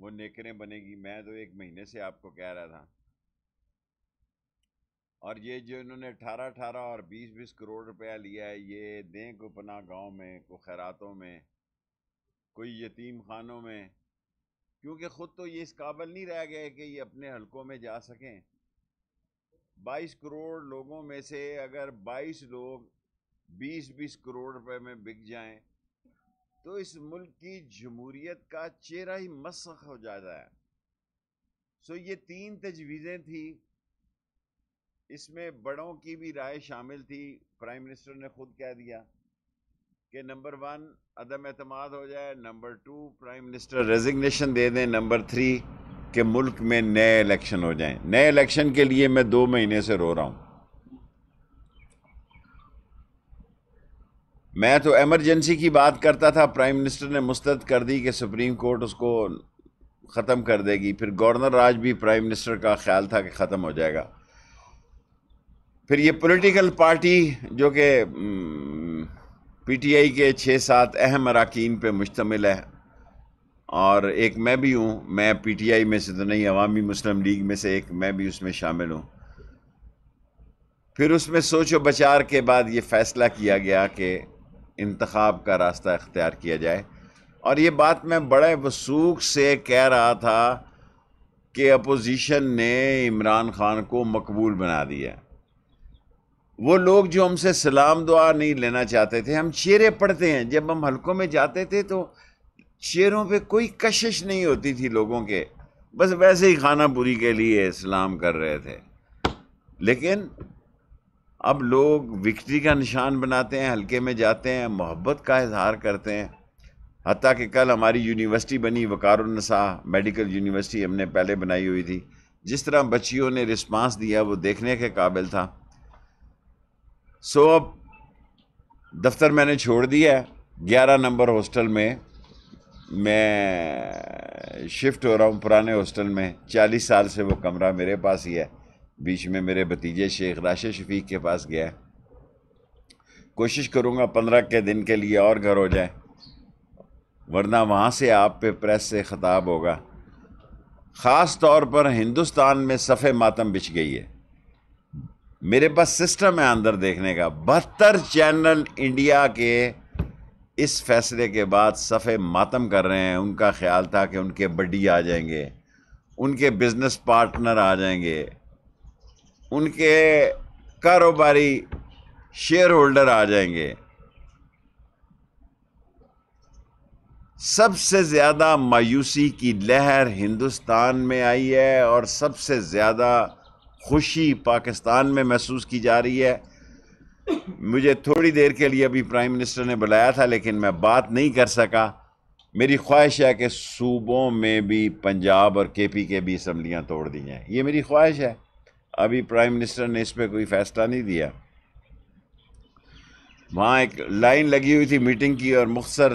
वो नेकरें बनेगी मैं तो एक महीने से आपको कह रहा था और ये जो इन्होंने अठारह अठारह और बीस बीस करोड़ रुपया लिया है ये दें को पना गाँव में को खैरातों में कोई यतीम खानों में क्योंकि ख़ुद तो ये इस काबल नहीं रह गए कि ये अपने हलकों में जा सकें बाईस करोड़ लोगों में से अगर बाईस लोग बीस बीस करोड़ रुपए में बिक जाएं तो इस मुल्क की जमूरीत का चेहरा ही मसख हो जाता है सो ये तीन तजवीज़ें थी इसमें बड़ों की भी राय शामिल थी प्राइम मिनिस्टर ने खुद कह दिया कि नंबर वन अदम अतमाद हो जाए number two prime minister resignation दे दें नंबर थ्री के मुल्क में नए इलेक्शन हो जाएं नए इलेक्शन के लिए मैं दो महीने से रो रहा हूँ मैं तो एमरजेंसी की बात करता था प्राइम मिनिस्टर ने मुस्तद कर दी कि सुप्रीम कोर्ट उसको ख़त्म कर देगी फिर गवर्नर राज भी प्राइम मिनिस्टर का ख्याल था कि ख़त्म हो जाएगा फिर ये पॉलिटिकल पार्टी जो कि पीटीआई हम्म, के छः सात अहम अरकान पे मुश्तमिल है और एक मैं भी हूँ मैं पीटीआई में से तो नहीं अवामी मुस्लिम लीग में से एक मैं भी उसमें शामिल हूँ फिर उसमें सोचो बचार के बाद ये फ़ैसला किया गया कि इंतखब का रास्ता अख्तियार किया जाए और ये बात मैं बड़े वसूख से कह रहा था कि अपोजिशन ने इमरान खान को मकबूल बना दिया वो लोग जो हमसे सलाम दुआ नहीं लेना चाहते थे हम चेहरे पढ़ते हैं जब हम हलकों में जाते थे तो चेहरों पे कोई कशिश नहीं होती थी लोगों के बस वैसे ही खानापुरी के लिए सलाम कर रहे थे लेकिन अब लोग विक्ट्री का निशान बनाते हैं हल्के में जाते हैं मोहब्बत का इजहार करते हैं हती कि कल हमारी यूनिवर्सिटी बनी वकारुलनसा मेडिकल यूनिवर्सिटी हमने पहले बनाई हुई थी जिस तरह बच्चियों ने रिस्पांस दिया वो देखने के काबिल था सो अब दफ्तर मैंने छोड़ दिया है ग्यारह नंबर हॉस्टल में मैं शिफ्ट हो रहा हूँ पुराने हॉस्टल में चालीस साल से वो कमरा मेरे पास ही है बीच में मेरे भतीजे शेख राशि शफीक के पास गया कोशिश करूँगा पंद्रह के दिन के लिए और घर हो जाए वरना वहाँ से आप पे प्रेस से ख़ताब होगा ख़ास तौर पर हिंदुस्तान में सफ़े मातम बिछ गई है मेरे पास सिस्टम है अंदर देखने का बहत्तर चैनल इंडिया के इस फैसले के बाद सफ़े मातम कर रहे हैं उनका ख्याल था कि उनके बड्डी आ जाएंगे उनके बिज़नेस पार्टनर आ जाएंगे उनके कारोबारी शेयर होल्डर आ जाएंगे सबसे ज़्यादा मायूसी की लहर हिंदुस्तान में आई है और सबसे ज़्यादा खुशी पाकिस्तान में महसूस की जा रही है मुझे थोड़ी देर के लिए अभी प्राइम मिनिस्टर ने बुलाया था लेकिन मैं बात नहीं कर सका मेरी ख्वाहिश है कि सूबों में भी पंजाब और केपी के भी असम्बलियाँ तोड़ दी जाएँ ये मेरी ख्वाहिश है अभी प्राइम मिनिस्टर ने इस पर कोई फैसला नहीं दिया वहाँ एक लाइन लगी हुई थी मीटिंग की और मुख्तर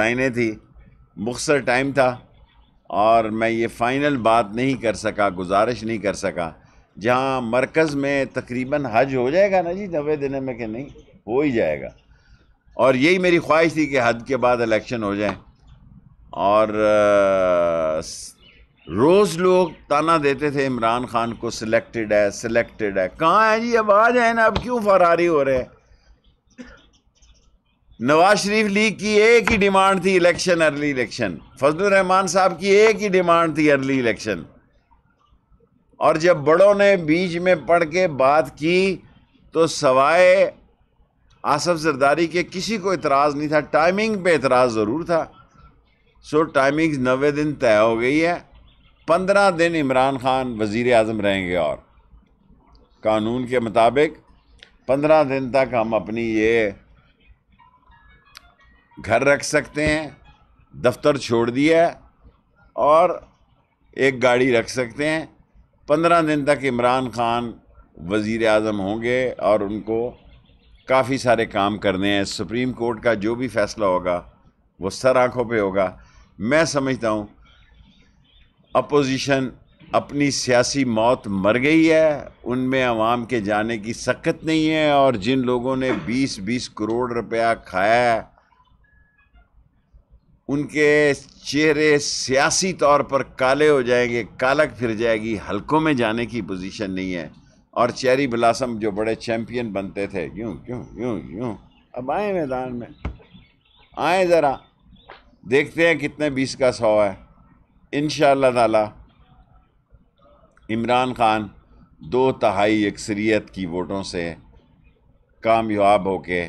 लाइनें थी मुख्तर टाइम था और मैं ये फ़ाइनल बात नहीं कर सका गुजारिश नहीं कर सका जहाँ मरकज़ में तकरीबन हज हो जाएगा ना जी नवे दिन में कि नहीं हो ही जाएगा और यही मेरी ख्वाहिश थी कि हद के बाद इलेक्शन हो जाए और रोज़ लोग ताना देते थे इमरान खान को सिलेक्टेड है सिलेक्टेड है कहाँ है जी अब आ जाए ना अब क्यों फरारी हो रहे हैं नवाज शरीफ लीग की एक ही डिमांड थी election early election Fazal Rehman साहब की एक ही डिमांड थी अर्ली इलेक्शन और जब बड़ों ने बीच में पढ़ के बात की तो सवाए आसफ जरदारी के किसी को इतराज़ नहीं था टाइमिंग पे इतराज़ ज़रूर था सो टाइमिंग नबे दिन तय हो गई है पंद्रह दिन इमरान खान वज़ी अजम रहेंगे और कानून के मुताबिक पंद्रह दिन तक हम अपनी ये घर रख सकते हैं दफ्तर छोड़ दिया और एक गाड़ी रख सकते हैं पंद्रह दिन तक इमरान खान वज़ी अजम होंगे और उनको काफ़ी सारे काम करने हैं सुप्रीम कोर्ट का जो भी फ़ैसला होगा वो सर आँखों पे होगा मैं समझता हूँ अपोजिशन अपनी सियासी मौत मर गई है उनमें आवाम के जाने की सख्त नहीं है और जिन लोगों ने 20-20 करोड़ रुपया खाया है उनके चेहरे सियासी तौर पर काले हो जाएंगे कालक फिर जाएगी हलकों में जाने की पोजीशन नहीं है और चेरी ब्लासम जो बड़े चैम्पियन बनते थे यूं क्यों यूं यूं अब आए मैदान में आए ज़रा देखते हैं कितने बीस का सौ है इन ताला इमरान ख़ान दो तहाई अक्सरीत की वोटों से कामयाब होके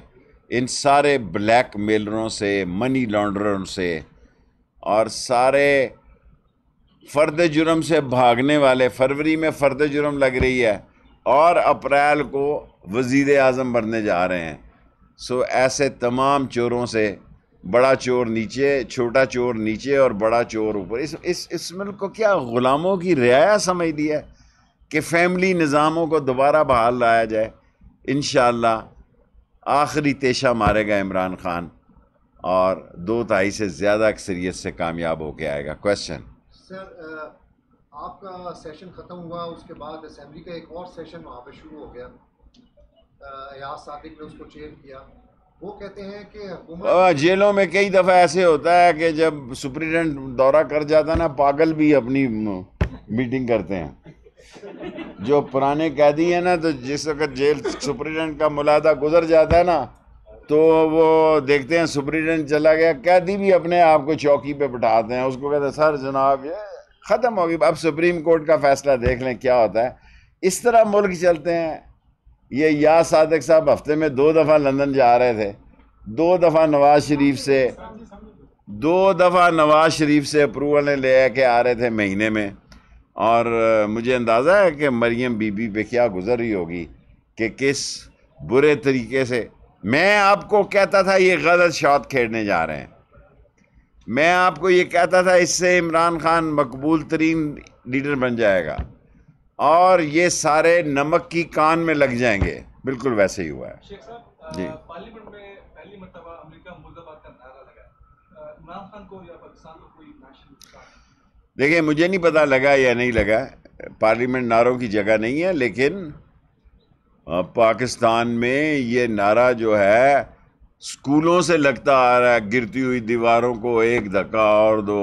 इन सारे ब्लैक मेलरों से मनी लॉन्ड्रों से और सारे फ़र्द जुर्म से भागने वाले फरवरी में फ़र्द जुर्म लग रही है और अप्रैल को वज़ी अजम बनने जा रहे हैं सो ऐसे तमाम चोरों से बड़ा चोर नीचे छोटा चोर नीचे और बड़ा चोर ऊपर इस इस इस मुल्क को क्या ग़ुलामों की रियाया समझ दिया कि फैमिली निज़ामों को दोबारा बहाल लाया जाए इन आखिरी पेशा मारेगा इमरान खान और दो ताई से ज़्यादा अक्सरियत से कामयाब होके आएगा क्वेश्चन सर आपका सेशन ख़त्म हुआ उसके बाद असम्बली का एक और सेशन वहाँ पर शुरू हो गया अयाज सादिक ने उसको चेयर किया वो कहते हैं कि जेलों में कई दफ़ा ऐसे होता है कि जब सुप्रिटेंडेंट दौरा कर जाता ना पागल भी अपनी मीटिंग करते हैं जो पुराने कैदी हैं ना तो जिस वक्त जेल सुप्रीटेंट का मुलादा गुजर जाता है ना तो वो देखते हैं सुप्रिटेंडेंट चला गया कैदी भी अपने आप को चौकी पे बिठाते हैं उसको कहते हैं सर जनाब ये ख़त्म होगी अब सुप्रीम कोर्ट का फैसला देख लें क्या होता है इस तरह मुल्क चलते हैं ये या सादक साहब हफ्ते में दो दफ़ा लंदन जा रहे थे दो दफ़ा नवाज शरीफ से दो दफ़ा नवाज शरीफ से अप्रूवल ले के आ रहे थे महीने में और मुझे अंदाज़ा है कि मरियम बीबी पे क्या गुजर रही होगी कि किस बुरे तरीके से मैं आपको कहता था ये गलत शॉट खेलने जा रहे हैं मैं आपको ये कहता था इससे इमरान खान मकबूल तरीन लीडर बन जाएगा और ये सारे नमक की कान में लग जाएंगे बिल्कुल वैसे ही हुआ है जी देखिए मुझे नहीं पता लगा या नहीं लगा पार्लियामेंट नारों की जगह नहीं है लेकिन पाकिस्तान में ये नारा जो है स्कूलों से लगता आ रहा है गिरती हुई दीवारों को एक धक्का और दो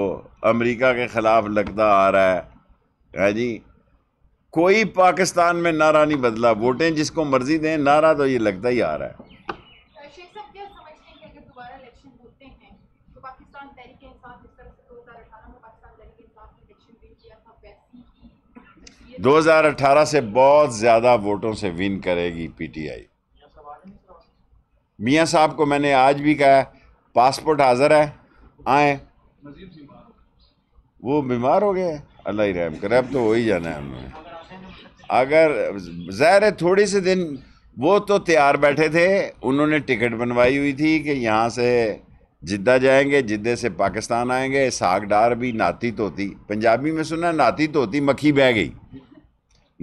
अमेरिका के ख़िलाफ़ लगता आ रहा है है जी कोई पाकिस्तान में नारा नहीं बदला वोटें जिसको मर्जी दें नारा तो ये लगता ही आ रहा है तो दो हज़ार अठारह से बहुत ज़्यादा वोटों से विन करेगी पीटीआई मियाँ साहब को मैंने आज भी कहा पासपोर्ट हाजिर है आए वो बीमार हो गए अल्लाह ही रहम करे अब तो हो ही जाना है हमें अगर ज़ाहिर है थोड़े से दिन वो तो तैयार बैठे थे उन्होंने टिकट बनवाई हुई थी कि यहाँ से जिद्दा जाएंगे जिद्दे से पाकिस्तान आएंगे साग डार भी नाती तोती पंजाबी में सुना नाती तोती मक्खी बह गई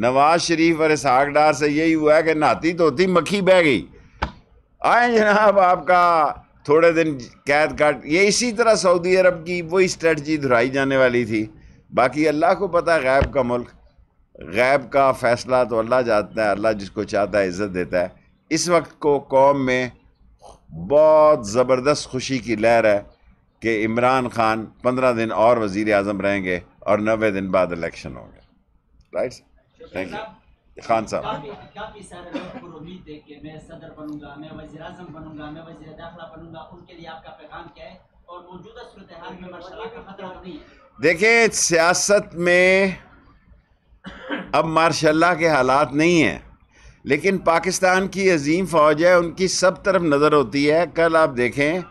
नवाज शरीफ और साग डार से यही हुआ है कि नाती तोती मक्खी बह गई आए जनाब आपका थोड़े दिन कैद काट ये इसी तरह सऊदी अरब की वही स्ट्रेटजी दोहराई जाने वाली थी बाकी अल्लाह को पता गैब का मुल्क गैब का फ़ैसला तो अल्लाह जानता है अल्लाह जिसको चाहता है इज़्ज़त देता है इस वक्त को कौम में बहुत ज़बरदस्त खुशी की लहर है कि इमरान खान पंद्रह दिन और वज़ी अजम रहेंगे और नबे दिन बाद इलेक्शन होंगे राइट थैंक यू खान साहब तो देखिए सियासत में अब मार्शाल्लाह के हालात नहीं हैं लेकिन पाकिस्तान की अजीम फ़ौज है उनकी सब तरफ नज़र होती है कल आप देखें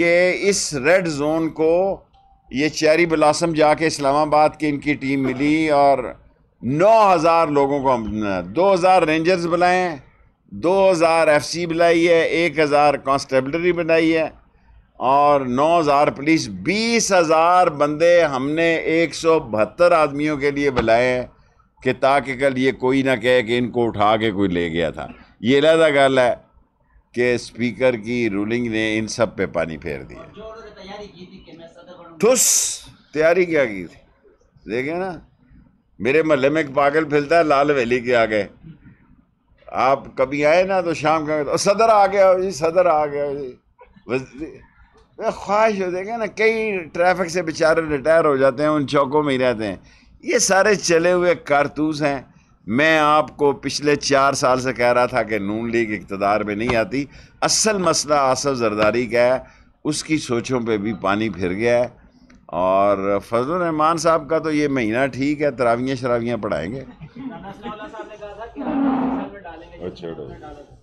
कि इस रेड जोन को ये चेरी बलासम जाके इस्लामाबाद की इनकी टीम मिली और नौ हज़ार लोगों को दो हज़ार रेंजर्स बुलाएँ दो हज़ार एफ सी बुलाई है एक हज़ार कॉन्स्टेबलरी बनाई है और नौ हज़ार पुलिस बीस हज़ार बंदे हमने एक सौ बहत्तर आदमियों के लिए बुलाए हैं कि ताकि कल ये कोई ना कहे कि इनको उठा के कोई ले गया था ये लहदा गल है कि स्पीकर की रूलिंग ने इन सब पे पानी फेर दिया ठुस तैयारी क्या की थी देखे ना मेरे महल में एक पागल फिलता है लाल वैली के आगे आप कभी आए ना तो शाम का तो सदर आ गया जी सदर आ गया जी ख्वाहिश हो देखे ना कई ट्रैफिक से बेचारे रिटायर हो जाते हैं उन चौकों में ही रहते हैं ये सारे चले हुए कारतूस हैं मैं आपको पिछले चार साल से कह रहा था कि नून लीग इकतदार में नहीं आती असल मसला आसफ जरदारी का है उसकी सोचों पे भी पानी फिर गया है और फजल रहमान साहब का तो ये महीना ठीक है तरावियाँ शरावियाँ पढ़ाएंगे अच्छा